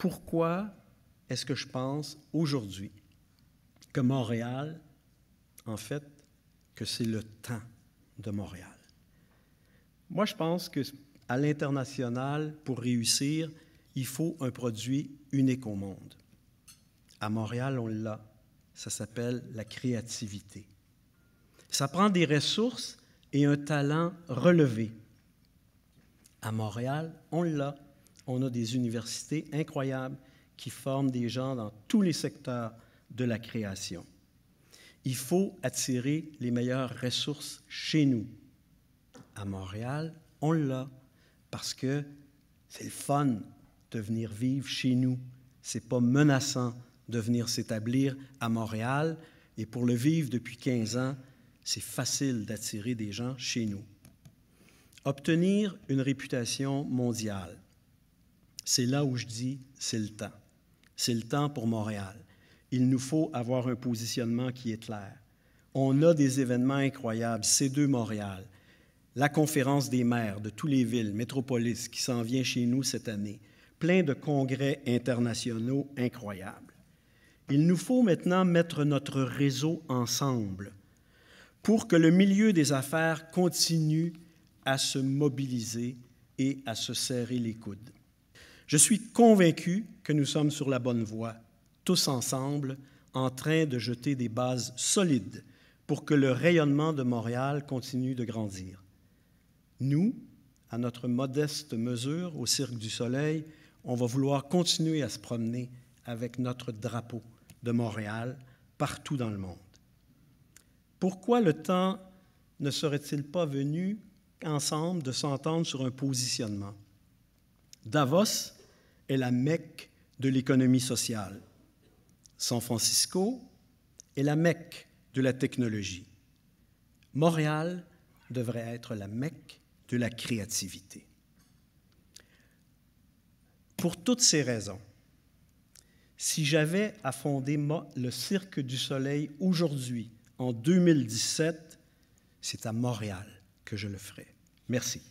pourquoi est-ce que je pense aujourd'hui que Montréal, en fait, que c'est le temps de Montréal? Moi, je pense que à l'international, pour réussir, il faut un produit unique au monde. À Montréal, on l'a. Ça s'appelle la créativité. Ça prend des ressources et un talent relevé. À Montréal, on l'a on a des universités incroyables qui forment des gens dans tous les secteurs de la création. Il faut attirer les meilleures ressources chez nous. À Montréal, on l'a parce que c'est le fun de venir vivre chez nous. C'est pas menaçant de venir s'établir à Montréal et pour le vivre depuis 15 ans, c'est facile d'attirer des gens chez nous. Obtenir une réputation mondiale. C'est là où je dis, c'est le temps. C'est le temps pour Montréal. Il nous faut avoir un positionnement qui est clair. On a des événements incroyables, C2 Montréal, la conférence des maires de toutes les villes, métropolis, qui s'en vient chez nous cette année, plein de congrès internationaux incroyables. Il nous faut maintenant mettre notre réseau ensemble pour que le milieu des affaires continue à se mobiliser et à se serrer les coudes. Je suis convaincu que nous sommes sur la bonne voie, tous ensemble, en train de jeter des bases solides pour que le rayonnement de Montréal continue de grandir. Nous, à notre modeste mesure, au Cirque du Soleil, on va vouloir continuer à se promener avec notre drapeau de Montréal partout dans le monde. Pourquoi le temps ne serait-il pas venu ensemble de s'entendre sur un positionnement? Davos est la Mecque de l'économie sociale. San Francisco est la Mecque de la technologie. Montréal devrait être la Mecque de la créativité. Pour toutes ces raisons, si j'avais à fonder le Cirque du Soleil aujourd'hui, en 2017, c'est à Montréal que je le ferais. Merci.